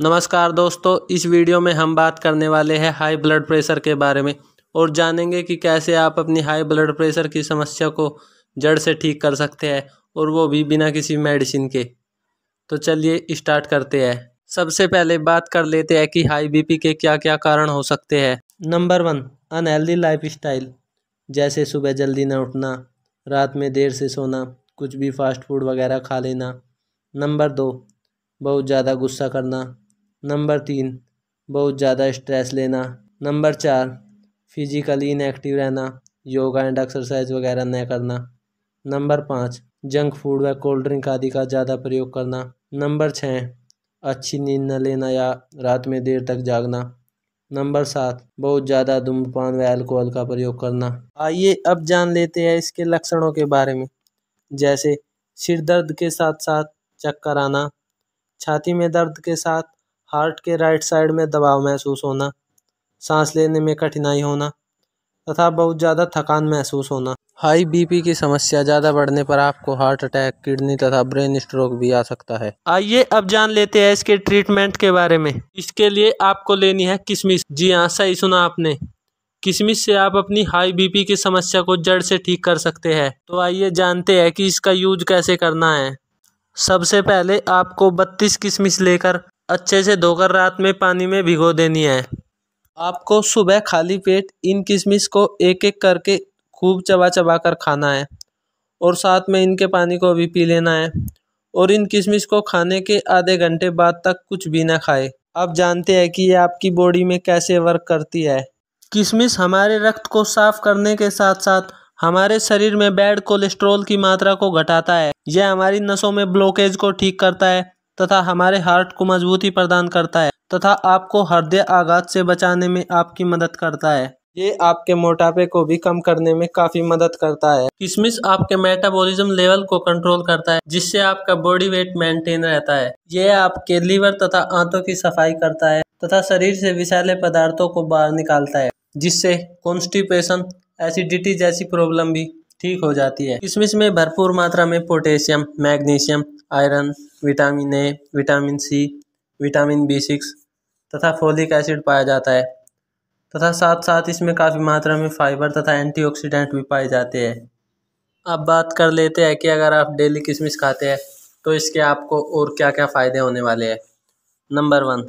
नमस्कार दोस्तों इस वीडियो में हम बात करने वाले हैं हाई ब्लड प्रेशर के बारे में और जानेंगे कि कैसे आप अपनी हाई ब्लड प्रेशर की समस्या को जड़ से ठीक कर सकते हैं और वो भी बिना किसी मेडिसिन के तो चलिए स्टार्ट करते हैं सबसे पहले बात कर लेते हैं कि हाई बीपी के क्या क्या कारण हो सकते हैं नंबर वन अनहेल्दी लाइफ जैसे सुबह जल्दी न उठना रात में देर से सोना कुछ भी फास्ट फूड वगैरह खा लेना नंबर दो बहुत ज़्यादा गुस्सा करना नंबर तीन बहुत ज़्यादा स्ट्रेस लेना नंबर चार फिजिकली इनएक्टिव रहना योगा एंड एक्सरसाइज वगैरह न करना नंबर पाँच जंक फूड व कोल्ड ड्रिंक आदि का ज़्यादा प्रयोग करना नंबर छः अच्छी नींद न लेना या रात में देर तक जागना नंबर सात बहुत ज़्यादा धूम्रपान व अल्कोहल का प्रयोग करना आइए अब जान लेते हैं इसके लक्षणों के बारे में जैसे सिर दर्द के साथ साथ चक्कर आना छाती में दर्द के साथ हार्ट के राइट साइड में दबाव महसूस होना सांस लेने में कठिनाई होना तथा बहुत ज़्यादा थकान महसूस होना हाई बीपी की समस्या ज़्यादा बढ़ने पर आपको हार्ट अटैक किडनी तथा ब्रेन स्ट्रोक भी आ सकता है आइए अब जान लेते हैं इसके ट्रीटमेंट के बारे में इसके लिए आपको लेनी है किशमिश जी हाँ सही सुना आपने किशमिश से आप अपनी हाई बीपी की समस्या को जड़ से ठीक कर सकते हैं तो आइए जानते हैं कि इसका यूज कैसे करना है सबसे पहले आपको 32 किशमिश लेकर अच्छे से धोकर रात में पानी में भिगो देनी है आपको सुबह खाली पेट इन किशमिश को एक एक करके खूब चबा चबा कर खाना है और साथ में इनके पानी को भी पी लेना है और इन किशमिश को खाने के आधे घंटे बाद तक कुछ भी ना खाए आप जानते हैं कि ये आपकी बॉडी में कैसे वर्क करती है किशमिश हमारे रक्त को साफ करने के साथ साथ हमारे शरीर में बैड कोलेस्ट्रॉल की मात्रा को घटाता है यह हमारी नसों में ब्लॉकेज को ठीक करता है तथा हमारे हार्ट को मजबूती प्रदान करता है तथा आपको हृदय आघात से बचाने में आपकी मदद करता है ये आपके मोटापे को भी कम करने में काफी मदद करता है किशमिश आपके मेटाबॉलिज्म लेवल को कंट्रोल करता है जिससे आपका बॉडी वेट मेंटेन रहता है ये आपके लीवर तथा आंतों की सफाई करता है तथा शरीर से विशाले पदार्थों को बाहर निकालता है जिससे कॉन्स्टिपेशन एसिडिटी जैसी प्रॉब्लम भी ठीक हो जाती है किशमिश में भरपूर मात्रा में potassium magnesium iron vitamin A vitamin C vitamin B six तथा फोलिक एसिड पाया जाता है तथा साथ साथ इसमें काफ़ी मात्रा में फाइबर तथा एंटीऑक्सीडेंट भी पाए जाते हैं अब बात कर लेते हैं कि अगर आप डेली किशमिश खाते हैं तो इसके आपको और क्या क्या फ़ायदे होने वाले हैं नंबर वन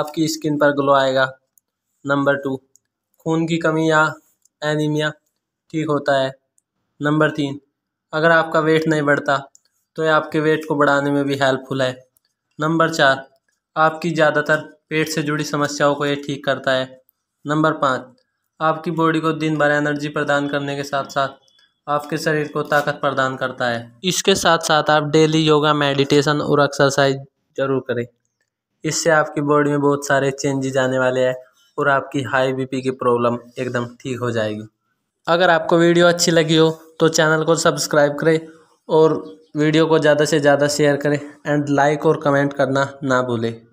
आपकी स्किन पर ग्लो आएगा नंबर टू खून की कमी या एनीमिया ठीक होता है नंबर तीन अगर आपका वेट नहीं बढ़ता तो यह आपके वेट को बढ़ाने में भी हेल्पफुल है नंबर चार आपकी ज़्यादातर पेट से जुड़ी समस्याओं को यह ठीक करता है नंबर पाँच आपकी बॉडी को दिन भर एनर्जी प्रदान करने के साथ साथ आपके शरीर को ताकत प्रदान करता है इसके साथ साथ आप डेली योगा मेडिटेशन और एक्सरसाइज ज़रूर करें इससे आपकी बॉडी में बहुत सारे चेंजेज आने वाले हैं और आपकी हाई बीपी की प्रॉब्लम एकदम ठीक हो जाएगी अगर आपको वीडियो अच्छी लगी हो तो चैनल को सब्सक्राइब करें और वीडियो को ज़्यादा से ज़्यादा शेयर करें एंड लाइक और कमेंट करना ना भूलें